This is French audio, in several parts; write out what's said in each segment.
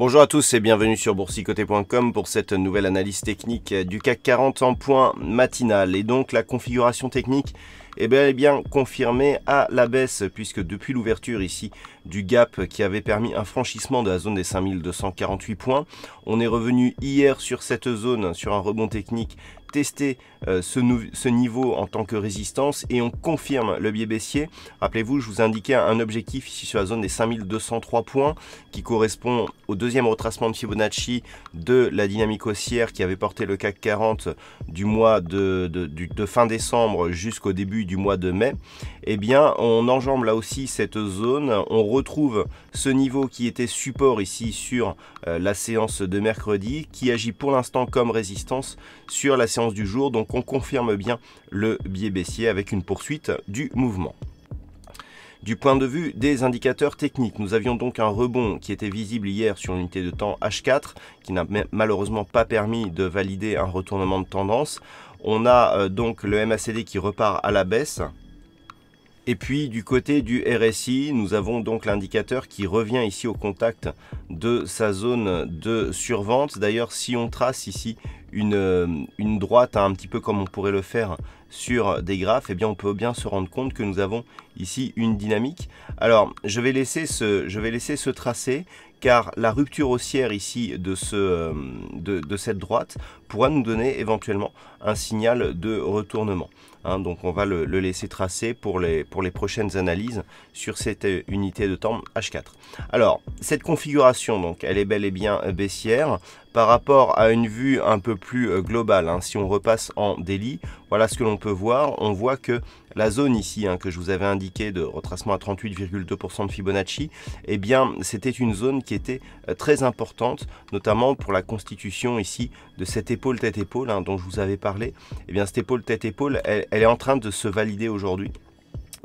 Bonjour à tous et bienvenue sur boursicoté.com pour cette nouvelle analyse technique du CAC 40 en point matinal. Et donc la configuration technique eh est bien, et bien confirmée à la baisse puisque depuis l'ouverture ici du gap qui avait permis un franchissement de la zone des 5248 points, on est revenu hier sur cette zone sur un rebond technique tester euh, ce, niveau en tant que résistance et on confirme le biais baissier. Rappelez-vous, je vous indiquais un objectif ici sur la zone des 5203 points qui correspond au deuxième retracement de Fibonacci de la dynamique haussière qui avait porté le CAC 40 du mois de, fin décembre jusqu'au début du mois de mai. Eh bien, on enjambe là aussi cette zone. On retrouve ce niveau qui était support ici sur euh, la séance de mercredi qui agit pour l'instant comme résistance sur la séance du jour. Donc on confirme bien le biais baissier avec une poursuite du mouvement. Du point de vue des indicateurs techniques, nous avions donc un rebond qui était visible hier sur l'unité de temps H4, qui n'a malheureusement pas permis de valider un retournement de tendance. On a euh, donc le MACD qui repart à la baisse, et puis du côté du RSI, nous avons donc l'indicateur qui revient ici au contact de sa zone de survente. D'ailleurs, si on trace ici une, euh, droite, hein, un petit peu comme on pourrait le faire sur des graphes, et eh bien on peut bien se rendre compte que nous avons ici une dynamique. Alors, je vais laisser ce, je vais laisser ce tracé car la rupture haussière ici de, ce, euh, de, cette droite pourra nous donner éventuellement un signal de retournement. Hein. donc on va le, laisser tracer pour les, pour les prochaines analyses sur cette euh, unité de temps H4. Alors, cette configuration, donc, elle est bel et bien baissière par rapport à une vue un peu plus euh, globale. Hein. si on repasse en délit, voilà ce que l'on peut voir. On voit que la zone ici hein, que je vous avais indiqué de retracement à 38,2% de Fibonacci, eh bien c'était une zone qui était euh, très importante, notamment pour la constitution ici de cette épaule tête-épaule hein, dont je vous avais parlé. Eh bien cette épaule tête-épaule, elle, est en train de se valider aujourd'hui.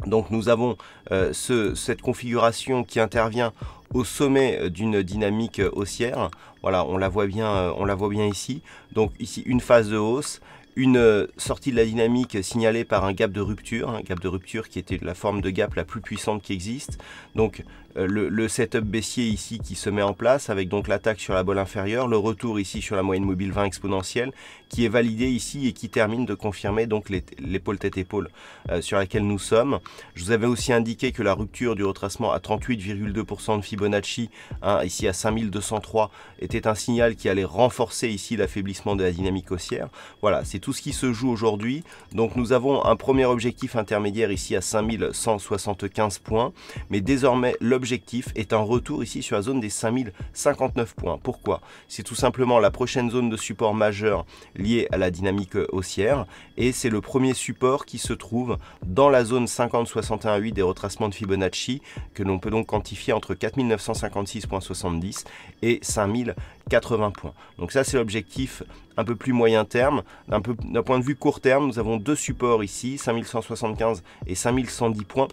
Donc nous avons euh, cette configuration qui intervient au sommet euh, d'une dynamique haussière. Voilà, on la voit bien, on la voit bien ici. Donc ici une phase de hausse, une euh, sortie de la dynamique signalée par un gap de rupture, un gap de rupture qui était la forme de gap la plus puissante qui existe. Donc euh, le, setup baissier ici qui se met en place avec donc l'attaque sur la bolle inférieure, le retour ici sur la moyenne mobile 20 exponentielle qui est validé ici et qui termine de confirmer donc l'épaule tête-épaule euh, sur laquelle nous sommes. Je vous avais aussi indiqué que la rupture du retracement à 38,2% de Fibonacci hein, ici à 5203 était un signal qui allait renforcer ici l'affaiblissement de la dynamique haussière. Voilà, c'est tout ce qui se joue aujourd'hui. Donc nous avons un premier objectif intermédiaire ici à 5175 points, mais désormais l'objectif est un retour ici sur la zone des 5059 points. Pourquoi C'est tout simplement la prochaine zone de support majeur liée à la dynamique haussière et c'est le premier support qui se trouve dans la zone 50 618 des retracements de Fibonacci que l'on peut donc quantifier entre 4956.70 et 5080 points. Donc ça c'est l'objectif un peu plus moyen terme. D'un point de vue court terme, nous avons deux supports ici, 5175 et 5110 points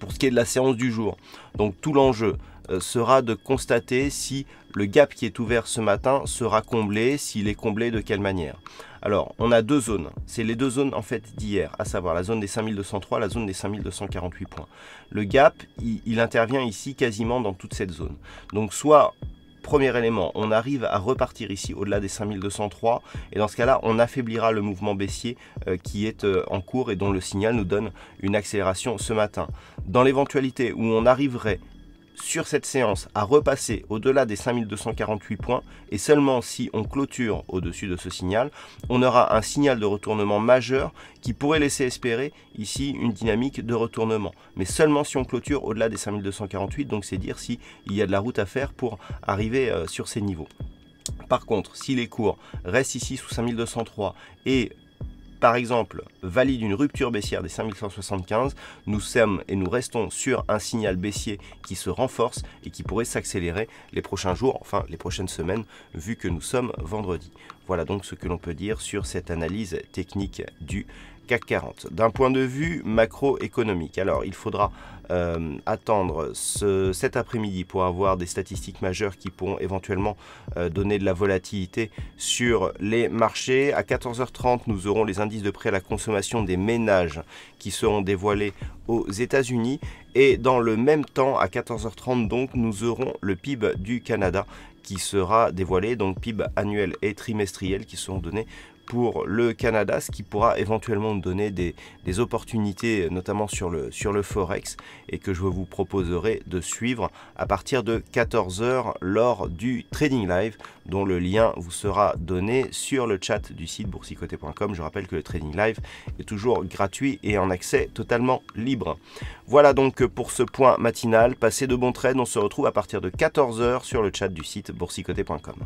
pour ce qui est de la séance du jour. Donc tout l'enjeu euh, sera de constater si le gap qui est ouvert ce matin sera comblé, s'il est comblé de quelle manière. Alors, on a deux zones. C'est les deux zones en fait d'hier, à savoir la zone des 5203, la zone des 5248 points. Le gap, il intervient ici quasiment dans toute cette zone. Donc soit Premier élément, on arrive à repartir ici au-delà des 5203 et dans ce cas-là, on affaiblira le mouvement baissier euh, qui est euh, en cours et dont le signal nous donne une accélération ce matin. Dans l'éventualité où on arriverait sur cette séance à repasser au-delà des 5248 points et seulement si on clôture au-dessus de ce signal, on aura un signal de retournement majeur qui pourrait laisser espérer ici une dynamique de retournement. Mais seulement si on clôture au-delà des 5248, donc c'est dire s'il y a de la route à faire pour arriver euh, sur ces niveaux. Par contre, si les cours restent ici sous 5203 et par exemple, valide une rupture baissière des 5175, nous sommes et nous restons sur un signal baissier qui se renforce et qui pourrait s'accélérer les prochains jours, enfin les prochaines semaines, vu que nous sommes vendredi. Voilà donc ce que l'on peut dire sur cette analyse technique du CAC 40. D'un point de vue macroéconomique, alors il faudra euh, attendre cet après-midi pour avoir des statistiques majeures qui pourront éventuellement euh, donner de la volatilité sur les marchés. À 14h30, nous aurons les indices de prêt à la consommation des ménages qui seront dévoilés aux États-Unis. Et dans le même temps, à 14h30, donc, nous aurons le PIB du Canada qui sera dévoilé, donc PIB annuel et trimestriel qui seront donnés pour le Canada, ce qui pourra éventuellement donner des, opportunités, notamment sur le, sur le Forex, et que je vous proposerai de suivre à partir de 14h lors du Trading Live, dont le lien vous sera donné sur le chat du site boursicoté.com. Je rappelle que le Trading Live est toujours gratuit et en accès totalement libre. Voilà donc pour ce point matinal. Passez de bons trades. On se retrouve à partir de 14h sur le chat du site boursicoté.com.